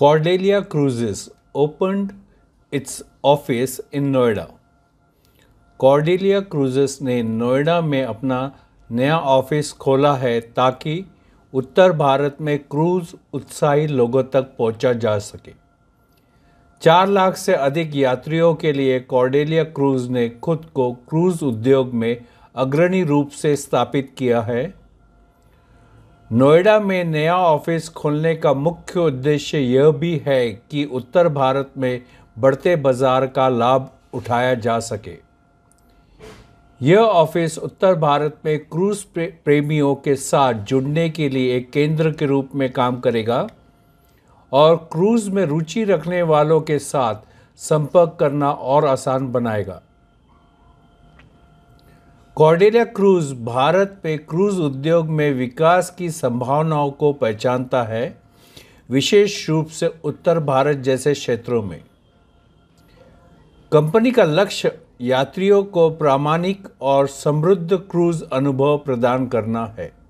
Cordelia Cruises opened its office in Noida Cordelia Cruises ने नोएडा में अपना नया ऑफिस खोला है ताकि उत्तर भारत में क्रूज उत्साही लोगों तक पहुंचा जा सके चार लाख से अधिक यात्रियों के लिए कॉर्डेलिया क्रूज ने खुद को क्रूज उद्योग में अग्रणी रूप से स्थापित किया है नोएडा में नया ऑफिस खोलने का मुख्य उद्देश्य यह भी है कि उत्तर भारत में बढ़ते बाजार का लाभ उठाया जा सके यह ऑफिस उत्तर भारत में क्रूज प्रेमियों के साथ जुड़ने के लिए एक केंद्र के रूप में काम करेगा और क्रूज में रुचि रखने वालों के साथ संपर्क करना और आसान बनाएगा कॉर्डेरिया क्रूज भारत पे क्रूज उद्योग में विकास की संभावनाओं को पहचानता है विशेष रूप से उत्तर भारत जैसे क्षेत्रों में कंपनी का लक्ष्य यात्रियों को प्रामाणिक और समृद्ध क्रूज अनुभव प्रदान करना है